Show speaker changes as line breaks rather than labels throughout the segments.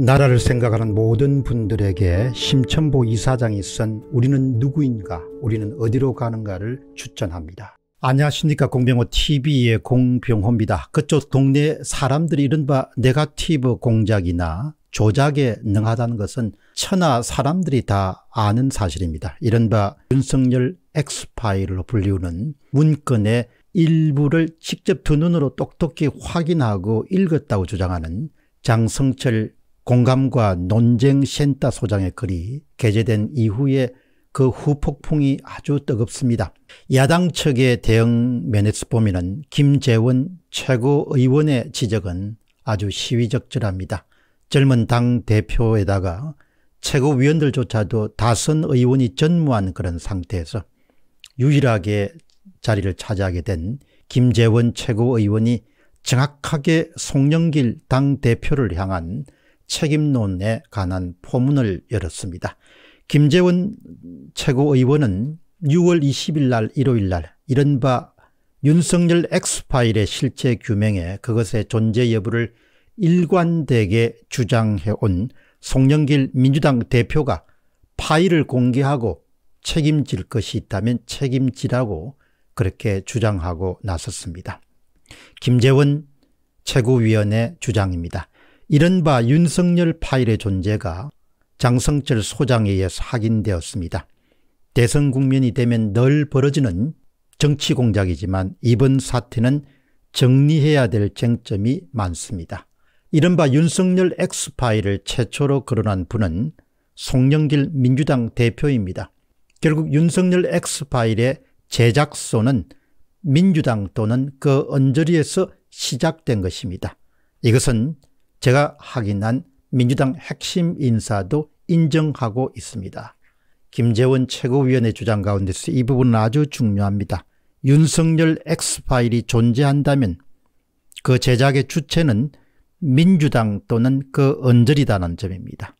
나라를 생각하는 모든 분들에게 심천보 이사장이 쓴 우리는 누구인가 우리는 어디로 가는가를 추천합니다. 안녕하십니까 공병호TV의 공병호입니다. 그쪽 동네 사람들이 이른바 네가티브 공작이나 조작에 능하다는 것은 천하 사람들이 다 아는 사실입니다. 이른바 윤석열 엑스파일로 불리우는 문건의 일부를 직접 두 눈으로 똑똑히 확인하고 읽었다고 주장하는 장성철 공감과 논쟁 센터 소장의 글이 게재된 이후에 그 후폭풍이 아주 뜨겁습니다. 야당 측의 대응 면에서 보면 김재원 최고의원의 지적은 아주 시위적절합니다. 젊은 당 대표에다가 최고위원들조차도 다선 의원이 전무한 그런 상태에서 유일하게 자리를 차지하게 된 김재원 최고의원이 정확하게 송영길 당대표를 향한 책임론에 관한 포문을 열었습니다. 김재원 최고의원은 6월 20일 날 일요일 날 이른바 윤석열 X파일의 실체 규명에 그것의 존재 여부를 일관되게 주장해온 송영길 민주당 대표가 파일을 공개하고 책임질 것이 있다면 책임지라고 그렇게 주장하고 나섰습니다. 김재원 최고위원의 주장입니다. 이른바 윤석열 파일의 존재가 장성철 소장에 의해서 확인되었습니다. 대선 국면이 되면 늘 벌어지는 정치 공작이지만 이번 사태는 정리해야 될 쟁점이 많습니다. 이른바 윤석열 X파일을 최초로 거론한 분은 송영길 민주당 대표입니다. 결국 윤석열 X파일의 제작소는 민주당 또는 그 언저리에서 시작된 것입니다. 이것은 제가 확인한 민주당 핵심 인사도 인정하고 있습니다. 김재원 최고위원의 주장 가운데서 이 부분은 아주 중요합니다. 윤석열 X파일이 존재한다면 그 제작의 주체는 민주당 또는 그 언저리다는 점입니다.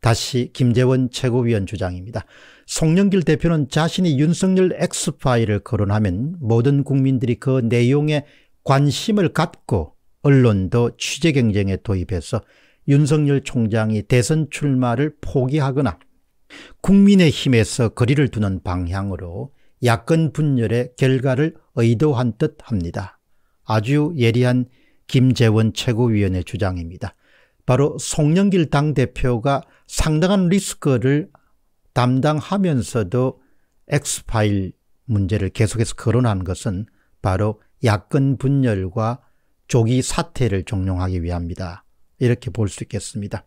다시 김재원 최고위원 주장입니다. 송영길 대표는 자신이 윤석열 X파일을 거론하면 모든 국민들이 그 내용에 관심을 갖고 언론도 취재 경쟁에 도입해서 윤석열 총장이 대선 출마를 포기하거나 국민의힘에서 거리를 두는 방향으로 야권 분열의 결과를 의도한 듯 합니다. 아주 예리한 김재원 최고위원의 주장입니다. 바로 송영길 당대표가 상당한 리스크를 담당하면서도 엑스파일 문제를 계속해서 거론한 것은 바로 야권 분열과 조기 사퇴를 종용하기 위함이다. 이렇게 볼 수 있겠습니다.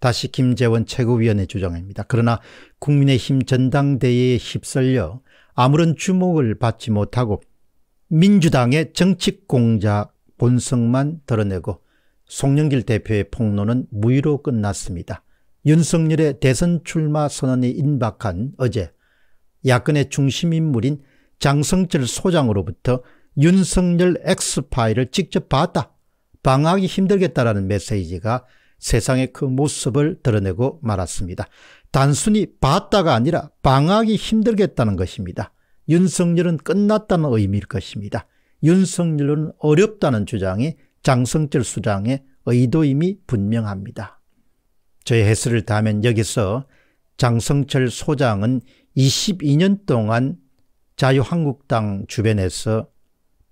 다시 김재원 최고위원의 주장입니다. 그러나 국민의힘 전당대회에 휩쓸려 아무런 주목을 받지 못하고 민주당의 정치 공작 본성만 드러내고 송영길 대표의 폭로는 무위로 끝났습니다. 윤석열의 대선 출마 선언이 임박한 어제 야권의 중심 인물인 장성철 소장으로부터 윤석열 X파일을 직접 봤다. 방학이 힘들겠다라는 메시지가 세상의 그 모습을 드러내고 말았습니다. 단순히 봤다가 아니라 방학이 힘들겠다는 것입니다. 윤석열은 끝났다는 의미일 것입니다. 윤석열은 어렵다는 주장이 장성철 수장의 의도임이 분명합니다. 저의 해설을 다하면 여기서 장성철 소장은 22년 동안 자유한국당 주변에서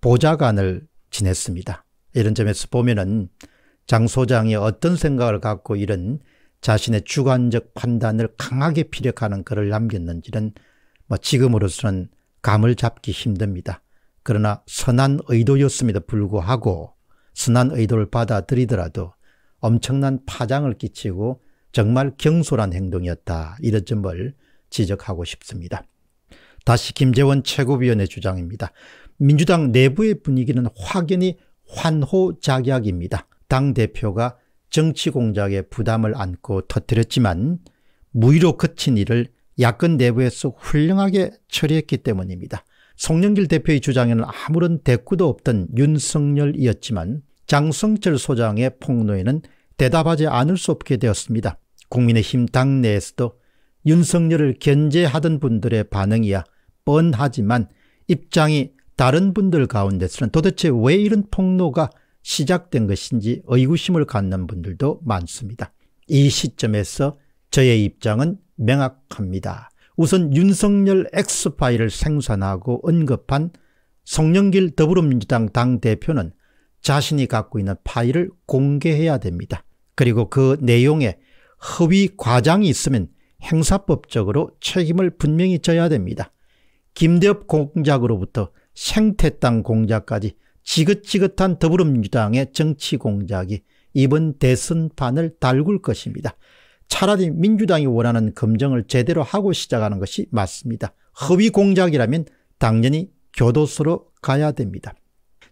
보좌관을 지냈습니다. 이런 점에서 보면은 장 소장이 어떤 생각을 갖고 이런 자신의 주관적 판단을 강하게 피력하는 글을 남겼는지는 뭐 지금으로서는 감을 잡기 힘듭니다. 그러나 선한 의도였음에도 불구하고 선한 의도를 받아들이더라도 엄청난 파장을 끼치고 정말 경솔한 행동이었다. 이런 점을 지적하고 싶습니다. 다시 김재원 최고위원의 주장입니다. 민주당 내부의 분위기는 확연히 환호작약입니다. 당대표가 정치공작의 부담을 안고 터뜨렸지만 무의로 그친 일을 야권 내부에서 훌륭하게 처리했기 때문입니다. 송영길 대표의 주장에는 아무런 대꾸도 없던 윤석열이었지만 장성철 소장의 폭로에는 대답하지 않을 수 없게 되었습니다. 국민의힘 당내에서도 윤석열을 견제하던 분들의 반응이야 뻔하지만 입장이 다른 분들 가운데서는 도대체 왜 이런 폭로가 시작된 것인지 의구심을 갖는 분들도 많습니다. 이 시점에서 저의 입장은 명확합니다. 우선 윤석열 X파일을 생산하고 언급한 송영길 더불어민주당 당대표는 자신이 갖고 있는 파일을 공개해야 됩니다. 그리고 그 내용에 허위 과장이 있으면 행사법적으로 책임을 분명히 져야 됩니다. 김대엽 공작으로부터 생태땅 공작까지 지긋지긋한 더불어민주당의 정치 공작이 이번 대선판을 달굴 것입니다. 차라리 민주당이 원하는 검증을 제대로 하고 시작하는 것이 맞습니다. 허위 공작이라면 당연히 교도소로 가야 됩니다.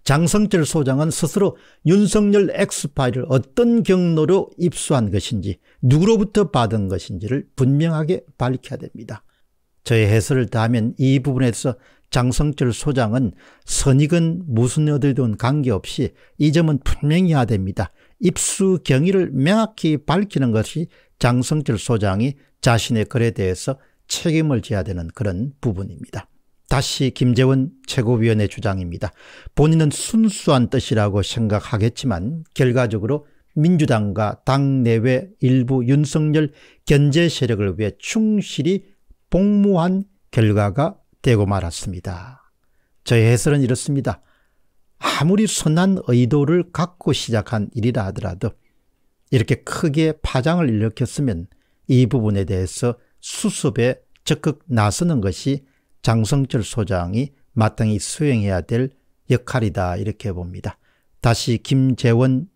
장성철 소장은 스스로 윤석열 X파일을 어떤 경로로 입수한 것인지 누구로부터 받은 것인지를 분명하게 밝혀야 됩니다. 저의 해설을 다하면 이 부분에서 장성철 소장은 선익은 무슨 여들든 관계없이 이 점은 분명히 해야 됩니다. 입수 경위를 명확히 밝히는 것이 장성철 소장이 자신의 글에 대해서 책임을 져야 되는 그런 부분입니다. 다시 김재원 최고위원의 주장입니다. 본인은 순수한 뜻이라고 생각하겠지만 결과적으로 민주당과 당 내외 일부 윤석열 견제 세력을 위해 충실히 복무한 결과가 되고 말았습니다. 저의 해설은 이렇습니다. 아무리 선한 의도를 갖고 시작한 일이라 하더라도 이렇게 크게 파장을 일으켰으면 이 부분에 대해서 수습에 적극 나서는 것이 장성철 소장이 마땅히 수행해야 될 역할이다 이렇게 봅니다. 다시 김재원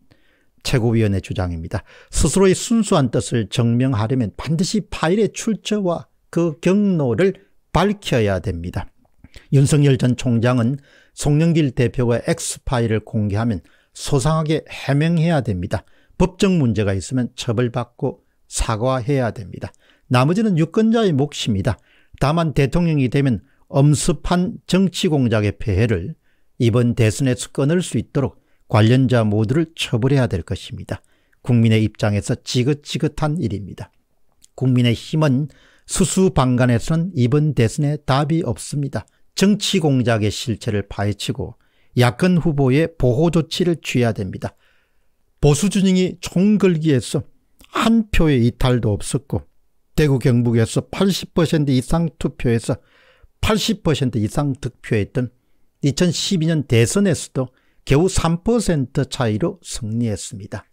최고위원의 주장입니다. 스스로의 순수한 뜻을 증명하려면 반드시 파일의 출처와 그 경로를 밝혀야 됩니다. 윤석열 전 총장은 송영길 대표가 X파일을 공개하면 소상하게 해명해야 됩니다. 법적 문제가 있으면 처벌받고 사과해야 됩니다. 나머지는 유권자의 몫입니다. 다만 대통령이 되면 엄습한 정치공작의 폐해를 이번 대선에서 끊을 수 있도록 관련자 모두를 처벌해야 될 것입니다. 국민의 입장에서 지긋지긋한 일입니다. 국민의 힘은 수수방관에서는 이번 대선에 답이 없습니다. 정치 공작의 실체를 파헤치고 야권 후보의 보호 조치를 취해야 됩니다. 보수 진영이 총궐기에서 한 표의 이탈도 없었고 대구 경북에서 80% 이상 투표해서 80% 이상 득표했던 2012년 대선에서도 겨우 3% 차이로 승리했습니다.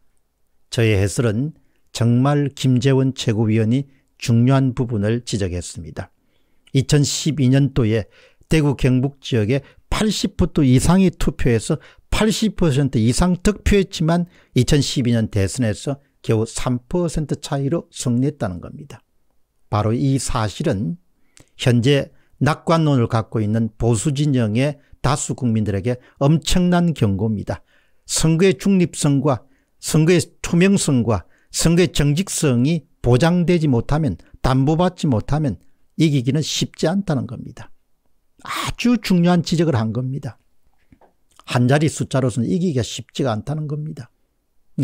저의 해설은 정말 김재원 최고위원이 중요한 부분을 지적했습니다. 2012년도에 대구 경북 지역에 80% 이상이 투표해서 80% 이상 득표했지만 2012년 대선에서 겨우 3% 차이로 승리했다는 겁니다. 바로 이 사실은 현재 낙관론을 갖고 있는 보수 진영의 다수 국민들에게 엄청난 경고입니다. 선거의 중립성과 선거의 투명성과 선거의 정직성이 보장되지 못하면 담보받지 못하면 이기기는 쉽지 않다는 겁니다. 아주 중요한 지적을 한 겁니다. 한 자리 숫자로서는 이기기가 쉽지가 않다는 겁니다.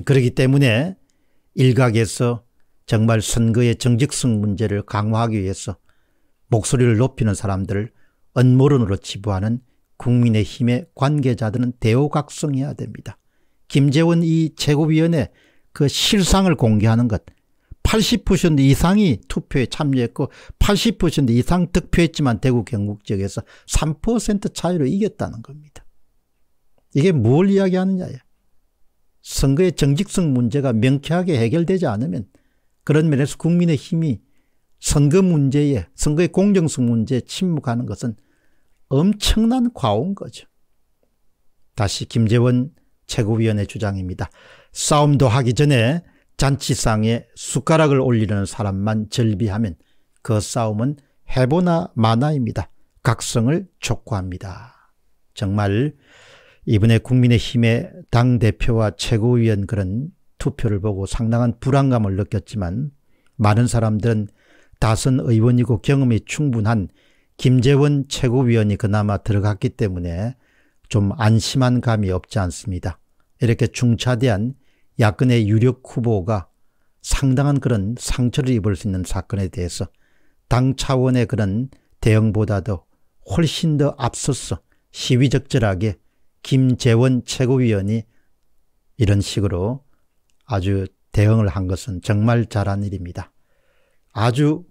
그렇기 때문에 일각에서 정말 선거의 정직성 문제를 강화하기 위해서 목소리를 높이는 사람들을 언모론으로 지부하는 국민의힘의 관계자들은 대오각성해야 됩니다. 김재원 이 최고위원회 그 실상을 공개하는 것80% 이상이 투표에 참여했고 80% 이상 득표했지만 대구 경북 지역에서 3% 차이로 이겼다는 겁니다. 이게 뭘이야기하느냐 선거의 정직성 문제가 명쾌하게 해결되지 않으면 그런 면에서 국민의 힘이 선거 문제에 선거의 공정성 문제에 침묵하는 것은 엄청난 과오인 거죠. 다시 김재원 최고위원의 주장입니다. 싸움도 하기 전에 잔치상에 숟가락을 올리는 사람만 절비하면 그 싸움은 해보나 마나입니다. 각성을 촉구합니다. 정말 이번에 국민의힘의 당대표와 최고위원 그런 투표를 보고 상당한 불안감을 느꼈지만 많은 사람들은 다선 의원이고 경험이 충분한 김재원 최고위원이 그나마 들어갔기 때문에 좀 안심한 감이 없지 않습니다. 이렇게 중차대한 야권의 유력 후보가 상당한 그런 상처를 입을 수 있는 사건에 대해서 당 차원의 그런 대응보다도 훨씬 더 앞서서 시위적절하게 김재원 최고위원이 이런 식으로 아주 대응을 한 것은 정말 잘한 일입니다. 아주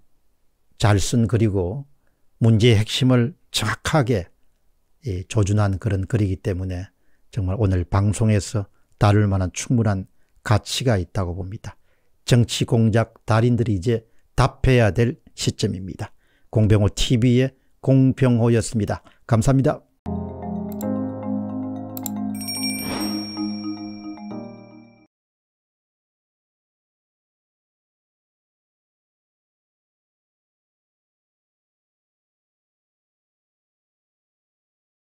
잘 쓴 그리고 문제의 핵심을 정확하게 조준한 그런 글이기 때문에 정말 오늘 방송에서 다룰 만한 충분한 가치가 있다고 봅니다. 정치 공작 달인들이 이제 답해야 될 시점입니다. 공병호 TV의 공병호였습니다. 감사합니다.